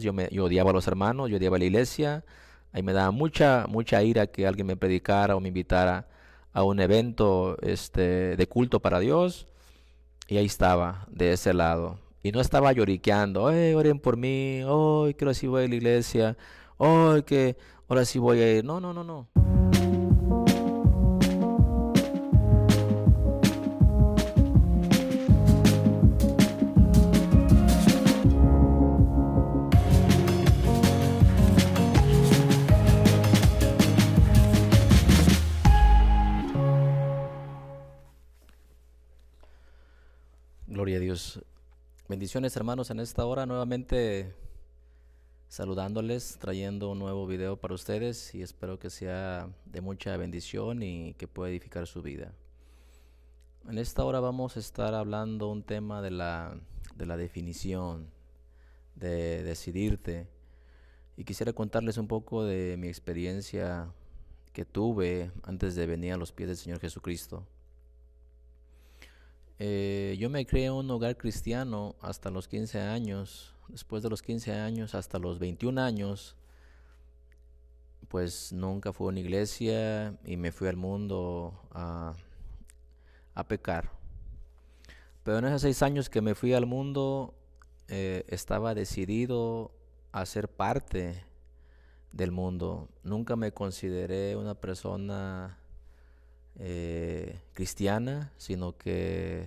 yo, me, odiaba a los hermanos, yo odiaba a la iglesia, ahí me daba mucha, mucha ira que alguien me predicara o me invitara a un evento este, de culto para Dios, y ahí estaba, de ese lado. Y no estaba lloriqueando, ¡ay, oren por mí! ¡ay, que ahora sí voy a la iglesia! ¡ay, que ahora sí voy a ir! No, no, no, no. Bendiciones hermanos en esta hora nuevamente saludándoles, trayendo un nuevo video para ustedes y espero que sea de mucha bendición y que pueda edificar su vida. En esta hora vamos a estar hablando un tema de la, de la definición, de decidirte y quisiera contarles un poco de mi experiencia que tuve antes de venir a los pies del Señor Jesucristo. Eh, yo me en un hogar cristiano hasta los 15 años. Después de los 15 años, hasta los 21 años, pues nunca fui a una iglesia y me fui al mundo a, pecar. Pero en esos seis años que me fui al mundo, eh, estaba decidido a ser parte del mundo. Nunca me consideré una persona eh, cristiana, sino que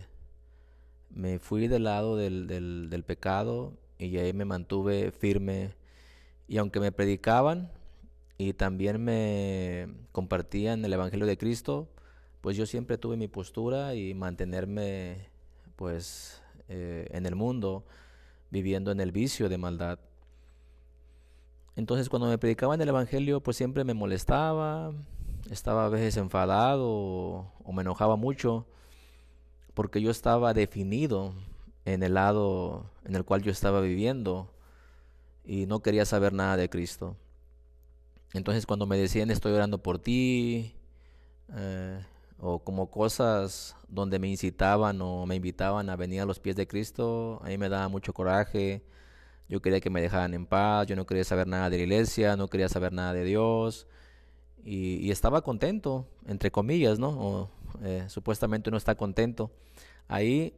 me fui del lado del, pecado y ahí me mantuve firme. Y aunque me predicaban y también me compartían el Evangelio de Cristo, pues yo siempre tuve mi postura y mantenerme pues eh, en el mundo, viviendo en el vicio de maldad. Entonces cuando me predicaban el Evangelio, pues siempre me molestaba, estaba a veces enfadado o, me enojaba mucho porque yo estaba definido en el lado en el cual yo estaba viviendo y no quería saber nada de Cristo. Entonces cuando me decían estoy orando por ti, eh, o como cosas donde me incitaban o me invitaban a venir a los pies de Cristo, a mí me daba mucho coraje. Yo quería que me dejaran en paz, yo no quería saber nada de la iglesia, no quería saber nada de Dios y, estaba contento, entre comillas, ¿no? Eh, supuestamente uno está contento ahí,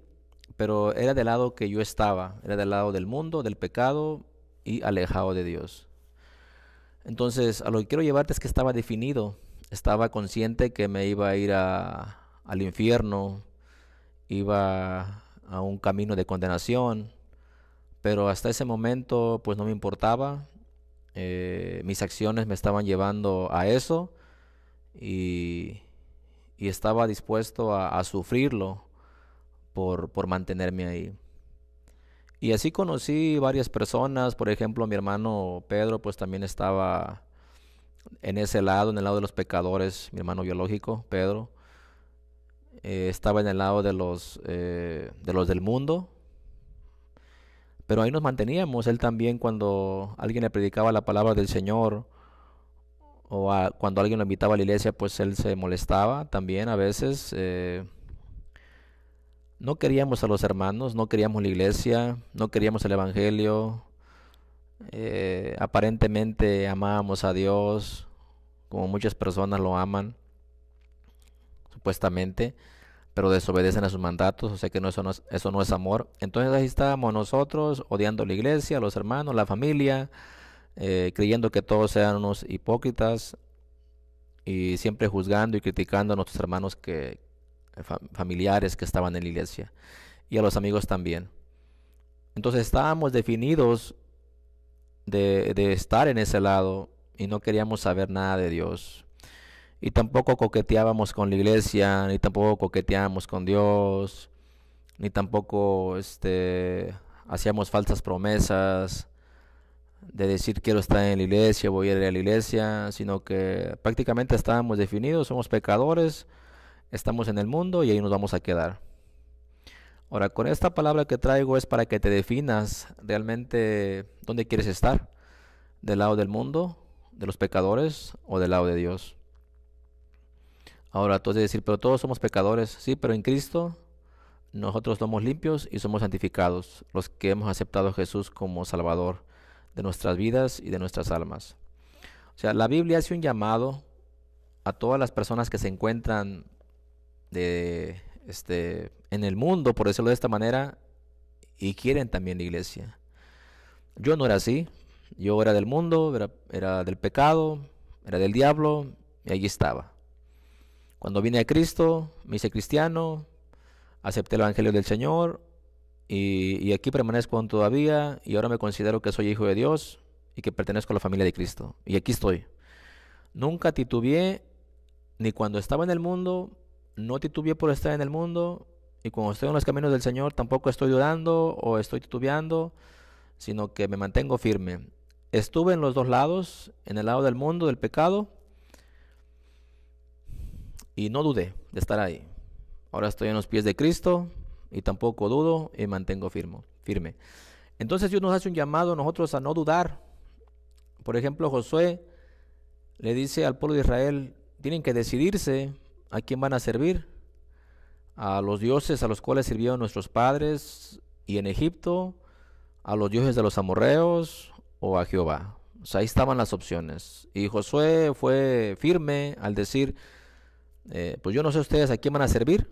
pero era del lado que yo estaba, era del lado del mundo, del pecado y alejado de Dios. Entonces, a lo que quiero llevarte es que estaba definido, estaba consciente que me iba a ir a, al infierno, iba a un camino de condenación, pero hasta ese momento pues no me importaba, eh, mis acciones me estaban llevando a eso y, estaba dispuesto a, sufrirlo por, mantenerme ahí. Y así conocí varias personas, por ejemplo mi hermano Pedro pues también estaba en ese lado, en el lado de los pecadores, mi hermano biológico Pedro, eh, estaba en el lado de los, eh, de los del mundo, pero ahí nos manteníamos. Él también cuando alguien le predicaba la palabra del Señor o cuando alguien lo invitaba a la iglesia, pues él se molestaba también a veces. Eh, no queríamos a los hermanos, no queríamos la iglesia, no queríamos el Evangelio. Eh, aparentemente amábamos a Dios, como muchas personas lo aman, supuestamente pero desobedecen a sus mandatos, o sea que no, eso, no es, amor. Entonces ahí estábamos nosotros odiando la iglesia, los hermanos, la familia, eh, creyendo que todos sean unos hipócritas y siempre juzgando y criticando a nuestros hermanos que, eh, familiares que estaban en la iglesia y a los amigos también. Entonces estábamos definidos de estar en ese lado y no queríamos saber nada de Dios y tampoco coqueteábamos con la iglesia, ni tampoco coqueteábamos con Dios, ni tampoco este, hacíamos falsas promesas de decir quiero estar en la iglesia, voy a ir a la iglesia, sino que prácticamente estábamos definidos, somos pecadores, estamos en el mundo y ahí nos vamos a quedar. Ahora, con esta palabra que traigo es para que te definas realmente dónde quieres estar, del lado del mundo, de los pecadores o del lado de Dios. Ahora tú decir, pero todos somos pecadores. Sí, pero en Cristo nosotros somos limpios y somos santificados, los que hemos aceptado a Jesús como Salvador de nuestras vidas y de nuestras almas. O sea, la Biblia hace un llamado a todas las personas que se encuentran de, este, en el mundo, por decirlo de esta manera, y quieren también la iglesia. Yo no era así, yo era del mundo, era, era del pecado, era del diablo, y allí estaba. Cuando vine a Cristo, me hice cristiano, acepté el Evangelio del Señor y, aquí permanezco todavía y ahora me considero que soy hijo de Dios y que pertenezco a la familia de Cristo. Y aquí estoy. Nunca titubeé, ni cuando estaba en el mundo, no titubeé por estar en el mundo, y cuando estoy en los caminos del Señor tampoco estoy dudando o estoy titubeando, sino que me mantengo firme. Estuve en los dos lados, en el lado del mundo, del pecado, y no dudé de estar ahí. Ahora estoy en los pies de Cristo y tampoco dudo y mantengo firmo, firme. Entonces Dios nos hace un llamado a nosotros a no dudar. Por ejemplo, Josué le dice al pueblo de Israel, tienen que decidirse a quién van a servir, a los dioses a los cuales sirvieron nuestros padres y en Egipto, a los dioses de los amorreos o a Jehová. O sea, ahí estaban las opciones. Y Josué fue firme al decir, eh, pues yo no sé ustedes a quién van a servir,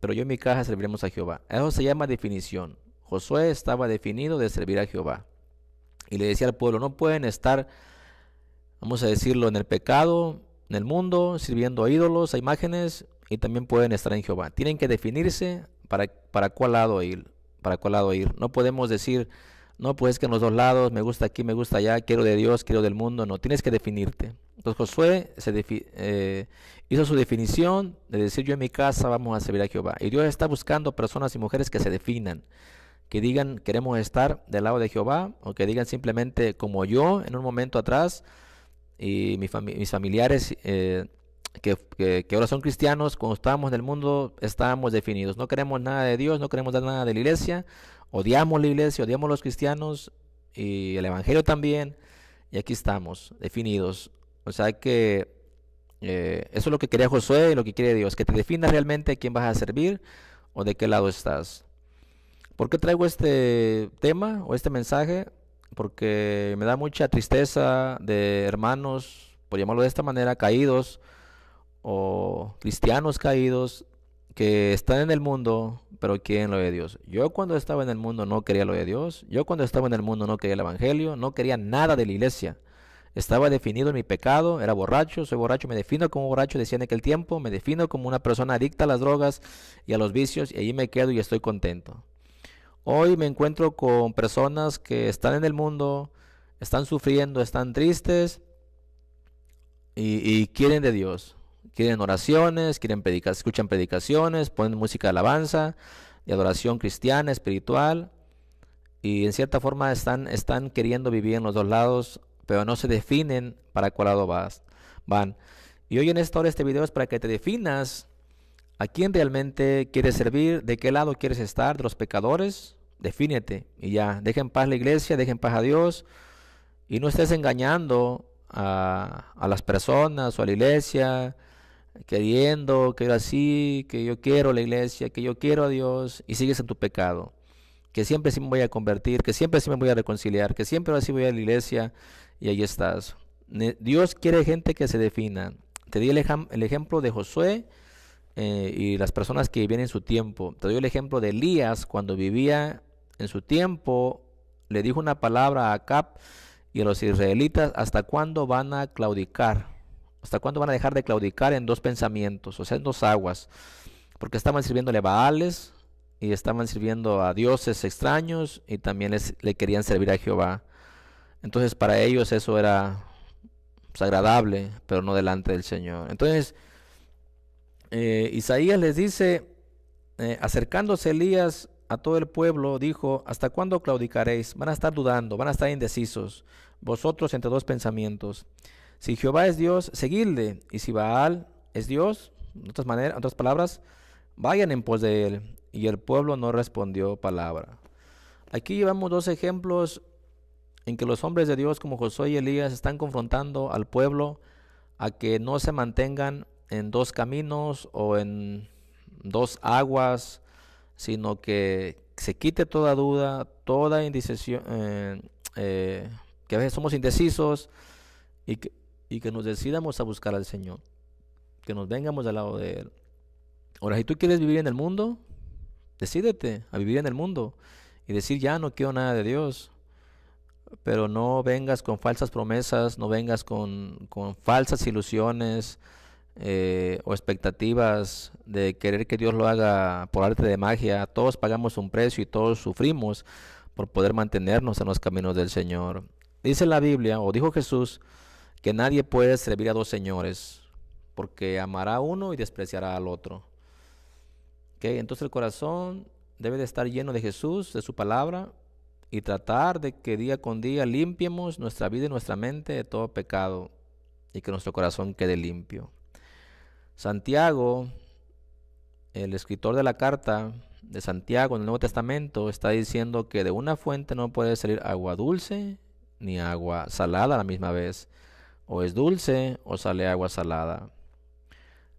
pero yo en mi casa serviremos a Jehová. Eso se llama definición. Josué estaba definido de servir a Jehová. Y le decía al pueblo, no pueden estar, vamos a decirlo, en el pecado, en el mundo, sirviendo a ídolos, a imágenes, y también pueden estar en Jehová. Tienen que definirse para, para cuál lado ir, para cuál lado ir. No podemos decir, no, pues que en los dos lados, me gusta aquí, me gusta allá, quiero de Dios, quiero del mundo. No, tienes que definirte. Entonces Josué se eh, hizo su definición de decir yo en mi casa vamos a servir a Jehová. Y Dios está buscando personas y mujeres que se definan, que digan queremos estar del lado de Jehová o que digan simplemente como yo en un momento atrás y mis, familiares eh, que, ahora son cristianos, cuando estamos en el mundo estábamos definidos. No queremos nada de Dios, no queremos dar nada de la iglesia, odiamos la iglesia, odiamos los cristianos y el Evangelio también, y aquí estamos, definidos. O sea que eh, eso es lo que quería Josué y lo que quiere Dios, que te definas realmente quién vas a servir o de qué lado estás. ¿Por qué traigo este tema o este mensaje? Porque me da mucha tristeza de hermanos, por llamarlo de esta manera, caídos, o cristianos caídos que están en el mundo, pero quieren lo de Dios. Yo cuando estaba en el mundo no quería lo de Dios. Yo cuando estaba en el mundo no quería el Evangelio, no quería nada de la iglesia. Estaba definido en mi pecado, era borracho, soy borracho, me defino como borracho, decía en aquel tiempo, me defino como una persona adicta a las drogas y a los vicios, y ahí me quedo y estoy contento. Hoy me encuentro con personas que están en el mundo, están sufriendo, están tristes y, y quieren de Dios quieren oraciones, quieren predicar, escuchan predicaciones, ponen música de alabanza y adoración cristiana, espiritual, y en cierta forma están, están queriendo vivir en los dos lados, pero no se definen para cuál lado vas, van. Y hoy en esta hora este video es para que te definas a quién realmente quieres servir, de qué lado quieres estar, de los pecadores, defínete y ya, deja en paz la iglesia, deja en paz a Dios y no estés engañando a, a las personas o a la iglesia queriendo que era así, que yo quiero la iglesia, que yo quiero a Dios y sigues en tu pecado. Que siempre sí me voy a convertir, que siempre sí me voy a reconciliar, que siempre así voy a la iglesia y ahí estás. Dios quiere gente que se defina. Te di el, ejemplo de Josué eh, y las personas que vivían en su tiempo. Te doy el ejemplo de Elías cuando vivía en su tiempo. Le dijo una palabra a Acab y a los israelitas, ¿hasta cuándo van a claudicar? ¿Hasta cuándo van a dejar de claudicar en dos pensamientos, o sea, en dos aguas? Porque estaban sirviéndole a Baales y estaban sirviendo a dioses extraños y también les, le querían servir a Jehová. Entonces para ellos eso era pues, agradable, pero no delante del Señor. Entonces eh, Isaías les dice, eh, acercándose Elías a todo el pueblo, dijo, ¿hasta cuándo claudicaréis? Van a estar dudando, van a estar indecisos, vosotros entre dos pensamientos. Si Jehová es Dios, seguidle, y si Baal es Dios, en otras, otras palabras, vayan en pos de él. Y el pueblo no respondió palabra. Aquí llevamos dos ejemplos en que los hombres de Dios como Josué y Elías están confrontando al pueblo a que no se mantengan en dos caminos o en dos aguas, sino que se quite toda duda, toda indecisión, eh, eh, que a veces somos indecisos y que, y que nos decidamos a buscar al Señor, que nos vengamos al lado de Él. Ahora, si tú quieres vivir en el mundo, decídete a vivir en el mundo y decir, ya no quiero nada de Dios. Pero no vengas con falsas promesas, no vengas con, falsas ilusiones eh, o expectativas de querer que Dios lo haga por arte de magia. Todos pagamos un precio y todos sufrimos por poder mantenernos en los caminos del Señor. Dice la Biblia, o dijo Jesús, que nadie puede servir a dos señores, porque amará a uno y despreciará al otro. ¿Okay? Entonces el corazón debe de estar lleno de Jesús, de su palabra, y tratar de que día con día limpiemos nuestra vida y nuestra mente de todo pecado y que nuestro corazón quede limpio. Santiago, el escritor de la carta de Santiago en el Nuevo Testamento, está diciendo que de una fuente no puede salir agua dulce ni agua salada a la misma vez o es dulce o sale agua salada.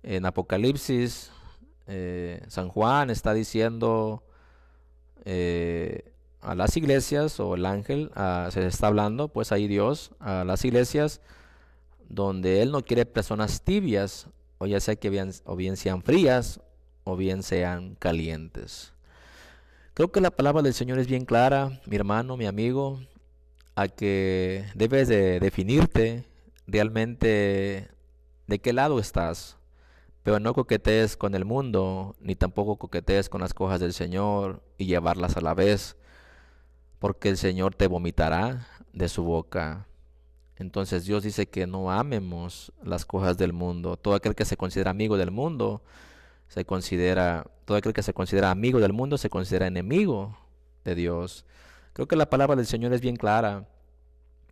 En Apocalipsis, eh, San Juan está diciendo eh, a las iglesias, o el ángel ah, se está hablando, pues ahí Dios, a las iglesias, donde Él no quiere personas tibias, o ya sea que bien, o bien sean frías o bien sean calientes. Creo que la palabra del Señor es bien clara, mi hermano, mi amigo, a que debes de definirte realmente de qué lado estás. Pero no coquetees con el mundo, ni tampoco coquetees con las cosas del Señor y llevarlas a la vez, porque el Señor te vomitará de su boca. Entonces Dios dice que no amemos las cosas del mundo. Todo aquel que se considera amigo del mundo, se considera, todo aquel que se considera amigo del mundo, se considera enemigo de Dios. Creo que la palabra del Señor es bien clara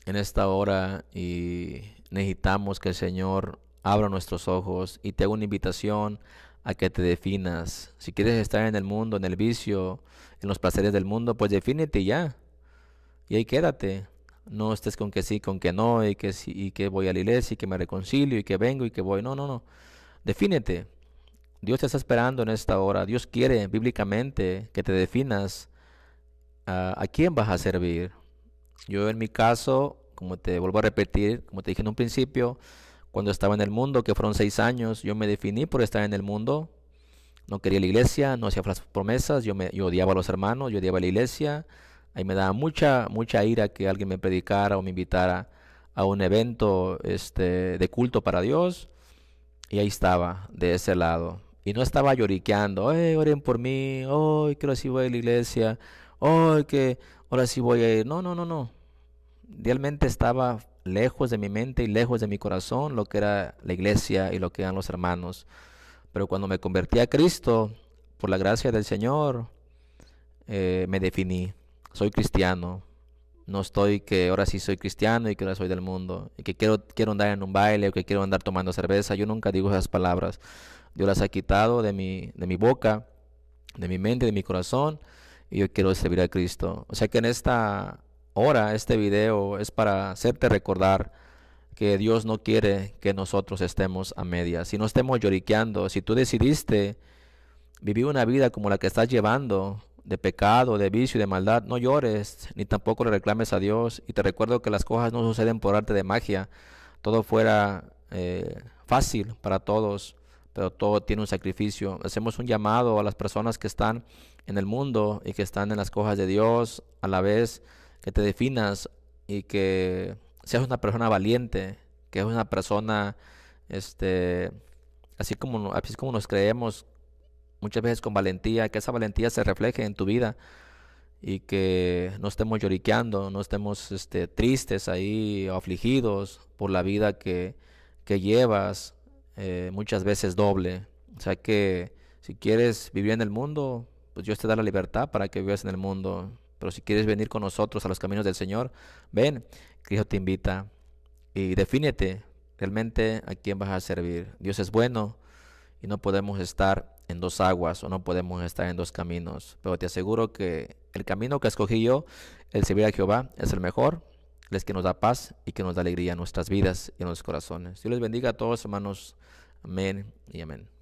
en esta hora y necesitamos que el Señor abra nuestros ojos y te haga una invitación a que te definas. Si quieres estar en el mundo, en el vicio, en los placeres del mundo, pues defínete ya. Y ahí quédate. No estés con que sí, con que no, y que, sí, y que voy a la iglesia, y que me reconcilio, y que vengo, y que voy. No, no, no. Defínete. Dios te está esperando en esta hora. Dios quiere bíblicamente que te definas ah, a quién vas a servir. Yo en mi caso como te vuelvo a repetir, como te dije en un principio, cuando estaba en el mundo, que fueron seis años, yo me definí por estar en el mundo. No quería la iglesia, no hacía las promesas, yo, me, odiaba a los hermanos, yo odiaba a la iglesia. Ahí me daba mucha, mucha ira que alguien me predicara o me invitara a un evento este, de culto para Dios. Y ahí estaba, de ese lado. Y no estaba lloriqueando, ¡ay, oren por mí! ¡ay, que ahora sí voy a la iglesia! ¡ay, que ahora sí voy a ir! No, no, no, no realmente estaba lejos de mi mente y lejos de mi corazón lo que era la iglesia y lo que eran los hermanos. Pero cuando me convertí a Cristo, por la gracia del Señor, eh, me definí. Soy cristiano. No estoy que ahora sí soy cristiano y que ahora soy del mundo. Y que quiero, quiero andar en un baile o que quiero andar tomando cerveza. Yo nunca digo esas palabras. Dios las ha quitado de mi, de mi boca, de mi mente, de mi corazón. Y yo quiero servir a Cristo. O sea que en esta Ahora este video es para hacerte recordar que Dios no quiere que nosotros estemos a medias. Si no estemos lloriqueando, si tú decidiste vivir una vida como la que estás llevando, de pecado, de vicio y de maldad, no llores, ni tampoco le reclames a Dios. Y te recuerdo que las cosas no suceden por arte de magia. Todo fuera eh, fácil para todos, pero todo tiene un sacrificio. Hacemos un llamado a las personas que están en el mundo y que están en las cojas de Dios a la vez que te definas y que seas una persona valiente, que es una persona, este, así como, así como nos creemos muchas veces con valentía, que esa valentía se refleje en tu vida y que no estemos lloriqueando, no estemos este, tristes ahí, afligidos por la vida que, llevas, eh, muchas veces doble. O sea que si quieres vivir en el mundo, pues Dios te da la libertad para que vivas en el mundo. Pero si quieres venir con nosotros a los caminos del Señor, ven, Cristo te invita y defínete realmente a quién vas a servir. Dios es bueno y no podemos estar en dos aguas o no podemos estar en dos caminos. Pero te aseguro que el camino que escogí yo, el servir a Jehová, es el mejor, es que nos da paz y que nos da alegría en nuestras vidas y en nuestros corazones. Dios les bendiga a todos, hermanos. Amén y amén.